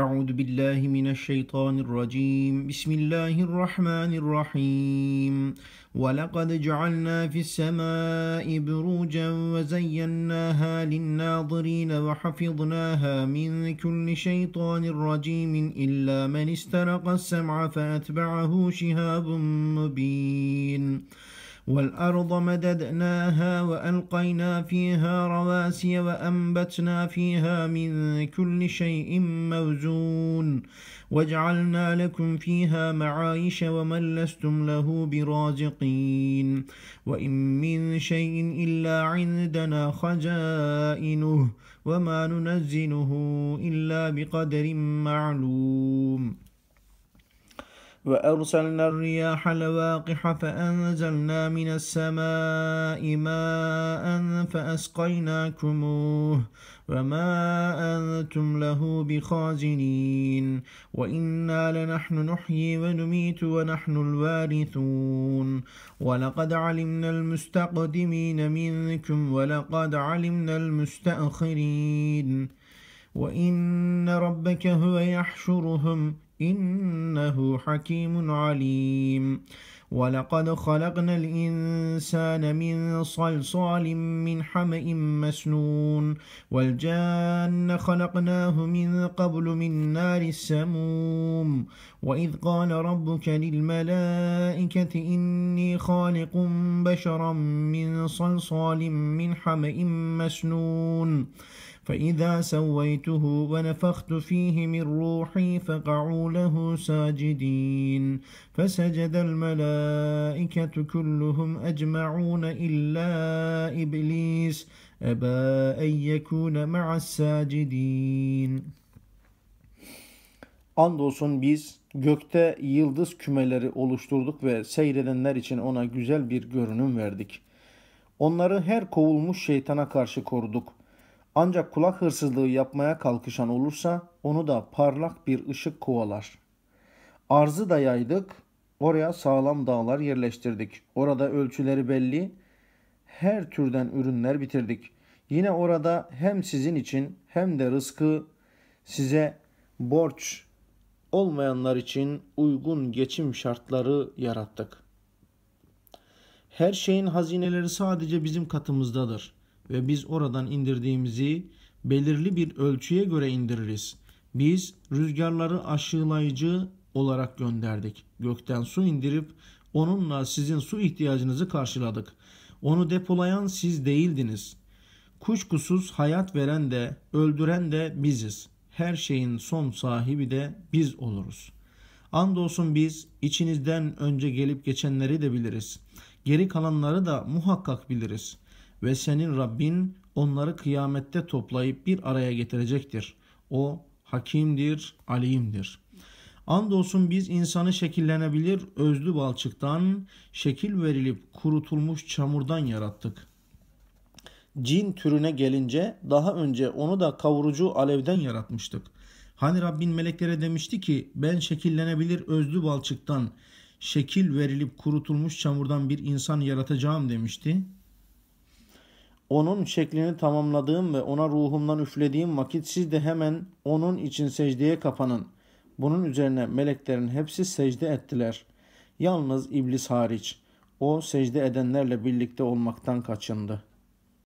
أعوذ بالله من الشيطان الرجيم بسم الله الرحمن الرحيم ولقد جعلنا في السماء بروجا وزيناها للناظرين وحفظناها من كل شيطان رجيم إلا من استرق السمع فأتبعه شهاب مبين والأرض مددناها وألقينا فيها رواسي وأنبتنا فيها من كل شيء موزون وجعلنا لكم فيها معايش ومن لستم له برازقين وإن من شيء إلا عندنا خزائنه وما ننزله إلا بقدر معلوم وأرسلنا الرياح لواقح فأنزلنا من السماء ماء فأسقيناكموه وما أنتم له بخازنين وإنا لنحن نحيي ونميت ونحن الوارثون ولقد علمنا المستقدمين منكم ولقد علمنا المستأخرين وإن ربك هو يحشرهم إنه حكيم عليم ولقد خلقنا الإنسان من صلصال من حمأ مسنون والجان خلقناه من قبل من نار السموم وإذ قال ربك للملائكة إني خالق بشرا من صلصال من حمأ مسنون فإذا سويته ونفخت فيه من روحي فقعوا له ساجدين فسجد الملائكة كلهم أجمعون إلا إبليس أبى أن يكون مع الساجدين Andolsun biz gökte yıldız kümeleri oluşturduk ve seyredenler için ona güzel bir görünüm verdik. Onları her kovulmuş şeytana karşı koruduk.'' Ancak kulak hırsızlığı yapmaya kalkışan olursa onu da parlak bir ışık kovalar. Arzı da yaydık, oraya sağlam dağlar yerleştirdik. Orada ölçüleri belli, her türden ürünler bitirdik. Yine orada hem sizin için hem de rızkı size borç olmayanlar için uygun geçim şartları yarattık. Her şeyin hazineleri sadece bizim katımızdadır ve biz oradan indirdiğimizi belirli bir ölçüye göre indiririz. Biz rüzgarları aşılayıcı olarak gönderdik. Gökten su indirip onunla sizin su ihtiyacınızı karşıladık. Onu depolayan siz değildiniz. Kuşkusuz hayat veren de öldüren de biziz. Her şeyin son sahibi de biz oluruz. Andolsun biz içinizden önce gelip geçenleri de biliriz. Geri kalanları da muhakkak biliriz ve senin Rabbin onları kıyamette toplayıp bir araya getirecektir. O hakimdir, alimdir. Andolsun biz insanı şekillenebilir özlü balçıktan, şekil verilip kurutulmuş çamurdan yarattık. Cin türüne gelince daha önce onu da kavurucu alevden yaratmıştık. Hani Rabbin meleklere demişti ki ben şekillenebilir özlü balçıktan, şekil verilip kurutulmuş çamurdan bir insan yaratacağım demişti onun şeklini tamamladığım ve ona ruhumdan üflediğim vakit siz de hemen onun için secdeye kapanın. Bunun üzerine meleklerin hepsi secde ettiler. Yalnız iblis hariç. O secde edenlerle birlikte olmaktan kaçındı.''